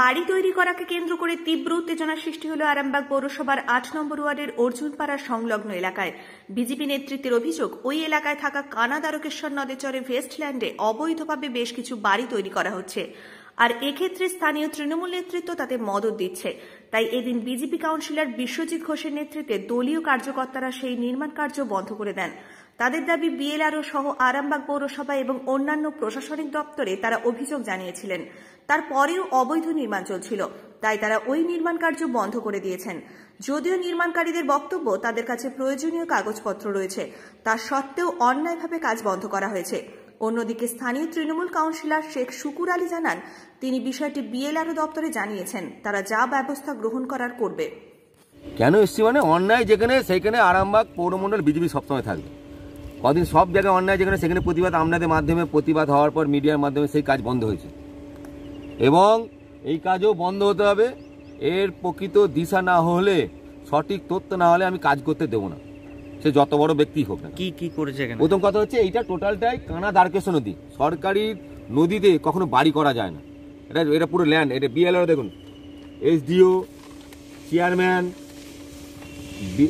বাড়ি তৈরি করাকে কেন্দ্র করে তীব্র উত্তেজনা সৃষ্টি হল আরামবাগ পৌরসভার আট নম্বর ওয়ার্ডের অর্জুনপাড়া সংলগ্ন এলাকায় বিজেপি নেতৃত্বের অভিযোগ ওই এলাকায় থাকা কানা দ্বারকেশ্বর নদেচরে চরে ভেস্টল্যান্ডে অবৈধভাবে বেশ কিছু বাড়ি তৈরি করা হচ্ছে আর এক্ষেত্রে স্থানীয় তৃণমূল নেতৃত্ব তাতে মদত দিচ্ছে তাই এদিন বিজেপি কাউন্সিলর বিশ্বজিৎ ঘোষের নেতৃত্বে দলীয় কার্যকর্তারা সেই নির্মাণ কার্য বন্ধ করে দেন তাদের দাবি বিএলআরও সহ আরামবাগ পৌরসভা এবং অন্যান্য প্রশাসনিক দপ্তরে তারা অভিযোগ জানিয়েছিলেন তারপরেও অবৈধ নির্মাণ চলছিল তাই তারা ওই নির্মাণ কার্য বন্ধ করে দিয়েছেন যদিও নির্মাণকারীদের বক্তব্য তাদের কাছে প্রয়োজনীয় কাগজপত্র রয়েছে তা সত্ত্বেও অন্যায়ভাবে কাজ বন্ধ করা হয়েছে অন্যদিকে স্থানীয় তৃণমূল কাউন্সিলর শেখ শুকুর আলী জানান তিনি বিষয়টি বিএলআরও দপ্তরে জানিয়েছেন তারা যা ব্যবস্থা গ্রহণ করার করবে কেন এসছি মানে অন্যায় যেখানে সেইখানে আরামবাগ পৌরমণ্ডল বিজেপি সবসময় থাকবে কদিন সব জায়গায় অন্যায় যেখানে সেখানে প্রতিবাদ আপনাদের মাধ্যমে প্রতিবাদ হওয়ার পর মিডিয়ার মাধ্যমে সেই কাজ বন্ধ হয়েছে এবং এই কাজও বন্ধ হতে হবে এর প্রকৃত দিশা না হলে সঠিক তথ্য না হলে আমি কাজ করতে দেবো না সে যত বড় ব্যক্তি হোক না কি কি করেছে প্রথম কথা হচ্ছে এইটা টোটালটাই কানা দ্বারকেশ্বর নদী সরকারি নদীতে কখনো বাড়ি করা যায় না এটা এটা পুরো ল্যান্ড এটা বিএলআর দেখুন এসডিও চেয়ারম্যান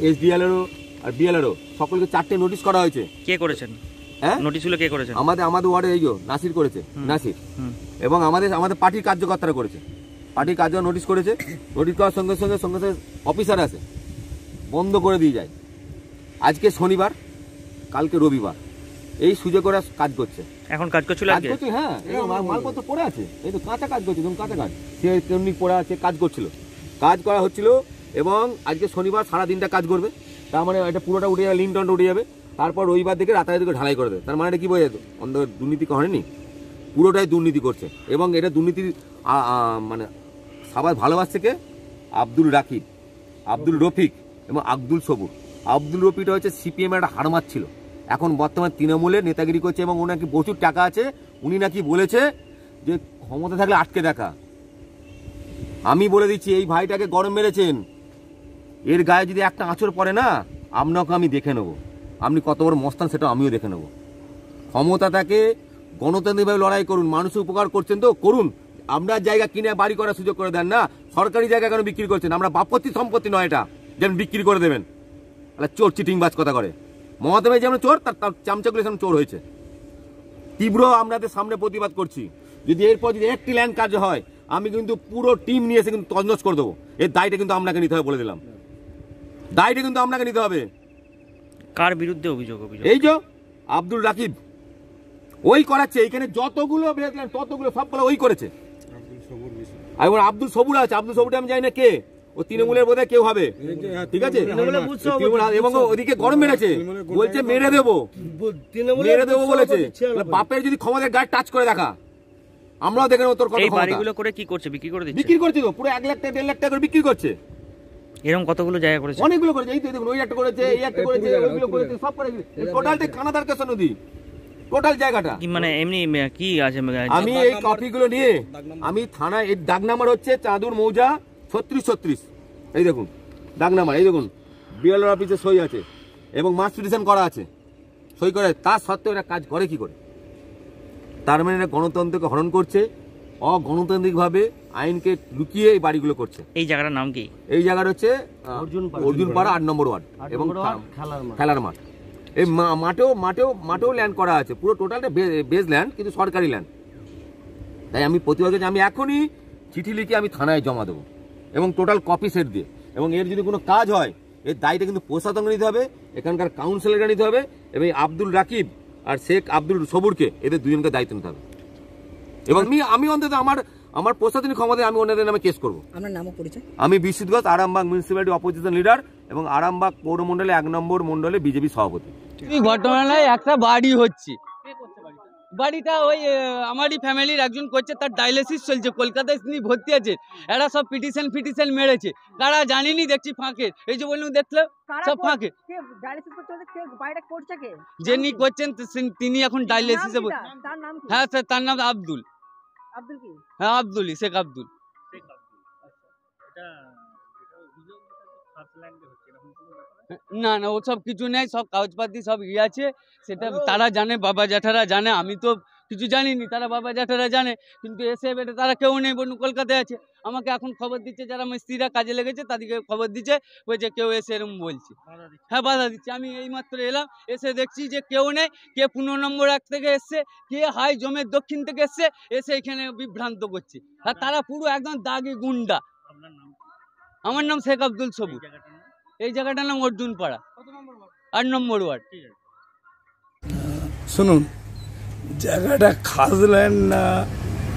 এসডিএলআরও আর বিএলআরও সকলকে চারটে নোটিশ করা হয়েছে কে করেছেন হ্যাঁ নোটিশগুলো কে করেছেন আমাদের আমাদের ওয়ার্ডে এই নাসির করেছে নাসির এবং আমাদের আমাদের পার্টির করেছে পার্টির নোটিশ করেছে নোটিশ করার সঙ্গে সঙ্গে সঙ্গে সঙ্গে অফিসার আছে বন্ধ করে দিয়ে যায় আজকে শনিবার কালকে রবিবার এই সুযোগ করে কাজ করছে এখন কাজ করছিল করছে হ্যাঁ। মালপত্র পড়ে আছে এই তো কাঁচা কাজ করছে কাঁচা কাজ সে তেমনি পড়ে আছে কাজ করছিল কাজ করা হচ্ছিল এবং আজকে শনিবার সারা দিনটা কাজ করবে তার মানে এটা পুরোটা উঠে যাবে লিনটনটা উঠে যাবে তারপর রবিবার দিকে রাতারাতি করে ঢালাই করে দেবে তার মানে এটা কী বোঝা যেত অন্ধ দুর্নীতি করেনি পুরোটাই দুর্নীতি করছে এবং এটা দুর্নীতির মানে সবার ভালোবাস থেকে আব্দুল রাকিব আব্দুল রফিক এবং আব্দুল সবুর আব্দুল রফিকটা হচ্ছে সিপিএম একটা হারমার ছিল এখন বর্তমানে তৃণমূলে নেতাগিরি করছে এবং ওনাকে প্রচুর টাকা আছে উনি নাকি বলেছে যে ক্ষমতা থাকলে আটকে দেখা আমি বলে দিচ্ছি এই ভাইটাকে গরম মেরেছেন এর গায়ে যদি একটা আঁচড় পড়ে না আপনাকে আমি দেখে নেব আপনি কত বড় মস্তান সেটা আমিও দেখে নেব তাকে গণতান্ত্রিকভাবে লড়াই করুন মানুষের উপকার করছেন তো করুন আপনার জায়গা কিনে বাড়ি করার সুযোগ করে দেন না সরকারি জায়গা কেন বিক্রি করছেন আমরা বাপত্তি সম্পত্তি নয় এটা যেমন বিক্রি করে দেবেন তাহলে চোর চিটিংবাজ কথা করে ভাই যেমন চোর তার তার চামচাগুলো যেমন চোর হয়েছে তীব্র আপনাদের সামনে প্রতিবাদ করছি যদি এরপর যদি একটি ল্যান্ড কাজ হয় আমি কিন্তু পুরো টিম নিয়ে এসে কিন্তু তজনজ করে দেবো এর দায়টা কিন্তু আপনাকে নিতে হবে বলে দিলাম দায়টা কিন্তু আপনাকে নিতে হবে কার বিরুদ্ধে অভিযোগ এই যে আব্দুল রাকিব ওই করাচ্ছে এখানে যতগুলো বেরোলেন ততগুলো সবগুলো ওই করেছে আব্দুল সবুর আছে আব্দুল আমি জানি না কে ও তৃণমূলের বোধ কেউ হবে হ্যাঁ, ঠিক আছে এবং ওদিকে গরম মেরেছে বলছে মেরে দেবো মেরে দেবো বলেছে বাপের যদি ক্ষমতার গায়ে টাচ করে দেখা আমরাও দেখে তোর কথা বাড়িগুলো করে কি করছে বিক্রি করে দিচ্ছে বিক্রি করছে তো পুরো এক লাখ টাকা দেড় লাখ টাকা করে বিক্রি করছে এরকম কতগুলো জায়গা করেছে অনেকগুলো করেছে এই তো দেখুন ওই একটা করেছে এই একটা করেছে ওইগুলো করেছে সব করেছে টোটালটাই কানাদার কাছে নদী টোটাল জায়গাটা কি মানে এমনি কি আছে মানে আমি এই কপিগুলো নিয়ে আমি থানা এই দাগ নাম্বার হচ্ছে চাঁদুর মৌজা ছত্রিশ ছত্রিশ এই দেখুন দাগ নাম্বার এই দেখুন বিএলআর অফিসে সই আছে এবং মাস পিটিশন করা আছে সই করে তার সত্ত্বেও এটা কাজ করে কি করে তার মানে এরা গণতন্ত্রকে হরণ করছে অগণতান্ত্রিকভাবে আইনকে লুকিয়ে এই বাড়িগুলো করছে এই জায়গাটার নাম কি এই জায়গাটা হচ্ছে অর্জুনপাড়া আট নম্বর ওয়ার্ড এবং খেলার মাঠ এই মাঠেও মাঠেও মাঠেও ল্যান্ড করা আছে পুরো টোটালটা বেজ ল্যান্ড কিন্তু সরকারি ল্যান্ড তাই আমি প্রতিবাদ করছি আমি এখনই চিঠি লিখে আমি থানায় জমা দেবো এবং টোটাল কপি সেট দিয়ে এবং এর যদি কোনো কাজ হয় এর দায়িত্ব কিন্তু প্রশাসনকে নিতে হবে এখানকার কাউন্সিলরকে নিতে হবে এবং আব্দুল রাকিব আর শেখ আব্দুল সবুরকে এদের দুজনকে দায়িত্ব নিতে হবে এবং আমি আমি অন্তত আমার আমার প্রশাসনিক ক্ষমতায় আমি ওনাদের নামে কেস করবো আমার নামও পরিচয় আমি Biswajit Ghosh Arambagh municipality opposition leader এবং আরামবাগ পৌরমণ্ডলে এক নম্বর মণ্ডলে বিজেপি সভাপতি ঘটনায় একটা বাড়ি হচ্ছে বাড়িটা ওই আমারই ফ্যামিলির একজন করছে তার ডায়ালিসিস চলছে কলকাতায় তিনি ভর্তি আছে এরা সব পিটিশন ফিটিশন মেরেছে কারা জানিনি দেখছি ফাঁকে এই যে বললাম দেখলো সব ফাঁকে যিনি করছেন তিনি এখন ডায়ালিসিসে হ্যাঁ স্যার তার নাম আব্দুল আব্দুল কি হ্যাঁ আব্দুলই শেখ আব্দুল শেখ আব্দুল আচ্ছা। এটা না না ওসব কিছু নেই সব কাগজপাতি সব ইয়ে আছে সেটা তারা জানে বাবা জ্যাঠারা জানে আমি তো কিছু জানিনি তারা বাবা জ্যাঠারা জানে কিন্তু এসে বেটে তারা কেউ নেই বলুন কলকাতায় আছে আমাকে এখন খবর দিচ্ছে যারা মিস্ত্রিরা কাজে লেগেছে তাদেরকে খবর দিচ্ছে ওই যে কেউ এসে এরকম বলছে হ্যাঁ বাধা দিচ্ছে আমি এইমাত্র এলাম এসে দেখছি যে কেউ নেই কে পনেরো নম্বর এক থেকে এসছে কে হাই জমের দক্ষিণ থেকে এসছে এসে এখানে বিভ্রান্ত করছে আর তারা পুরো একদম দাগি গুন্ডা আমার নাম শেখ আব্দুল সবু এই জায়গাটার নাম অর্জুন পাড়া আট নম্বর ওয়ার্ড শুনুন জায়গাটা খাজল্যান্ড না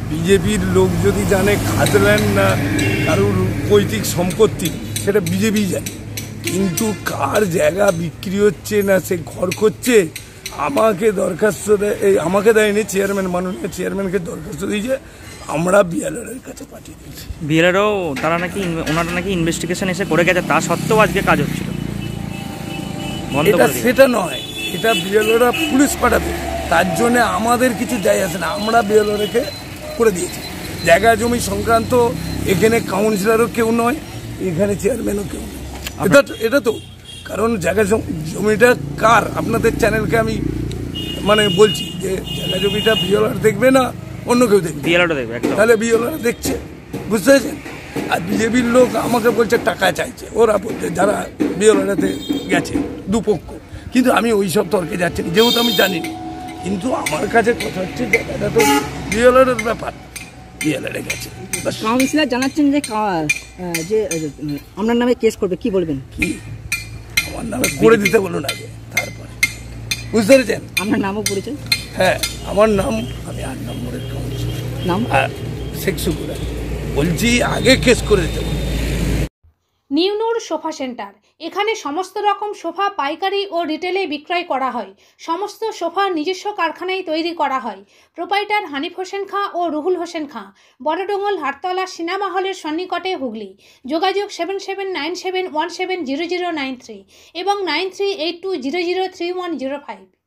বিজেপির লোক যদি জানে খাজল্যান্ড না কারোর পৈতৃক সম্পত্তি সেটা বিজেপি জানে কিন্তু কার জায়গা বিক্রি হচ্ছে না সে ঘর করছে আমাকে দরখাস্ত দেয় এই আমাকে দেয়নি চেয়ারম্যান মাননীয় চেয়ারম্যানকে দরখাস্ত দিয়েছে আমরা বিএলআরের কাছে পাঠিয়ে দিয়েছি বিএলআরও তারা নাকি ওনারা নাকি ইনভেস্টিগেশন এসে করে গেছে তা সত্ত্বেও আজকে কাজ হচ্ছিল সেটা নয় এটা বিএলআরা পুলিশ পাঠাবে তার জন্য আমাদের কিছু যাই আসে না আমরা বিএলও রেখে করে দিয়েছি জায়গা জমি সংক্রান্ত এখানে কাউন্সিলরও কেউ নয় এখানে চেয়ারম্যানও কেউ নয় এটা এটা তো কারণ জায়গা জমিটা কার আপনাদের চ্যানেলকে আমি মানে বলছি যে জায়গা জমিটা বিএলআর দেখবে না অন্য কেউ দেখবে দেখবে তাহলে বিএলআর দেখছে বুঝতে পেরেছেন আর বিজেপির লোক আমাকে বলছে টাকা চাইছে ওরা বলছে যারা বিএলআরতে গেছে দুপক্ষ কিন্তু আমি ওই সব তর্কে যাচ্ছি যেহেতু আমি জানি না কিন্তু আমার কাছে কথা হচ্ছে জায়গাটা তো বিএলএর ব্যাপার বিএলএর কাছে কাউন্সিলর জানাচ্ছেন যে যে আপনার নামে কেস করবে কি বলবেন কি আমার নামে করে দিতে বলুন আগে তারপরে বুঝতে পেরেছেন আপনার নামও পরিচয় হ্যাঁ আমার নাম আমি আট নম্বরের কাউন্সিলর নাম শেখ সুকুরা বলছি আগে কেস করে দিতে বলুন নিউনুর সোফা সেন্টার এখানে সমস্ত রকম সোফা পাইকারি ও রিটেলে বিক্রয় করা হয় সমস্ত সোফা নিজস্ব কারখানায় তৈরি করা হয় প্রোপাইটার হানিফ হোসেন খাঁ ও রুহুল হোসেন খাঁ বড়ডোঙ্গল হাটতলা সিনেমা হলের সন্নিকটে হুগলি যোগাযোগ seven seven nine seven one seven zero zero nine three এবং nine three eight two zero zero three one zero five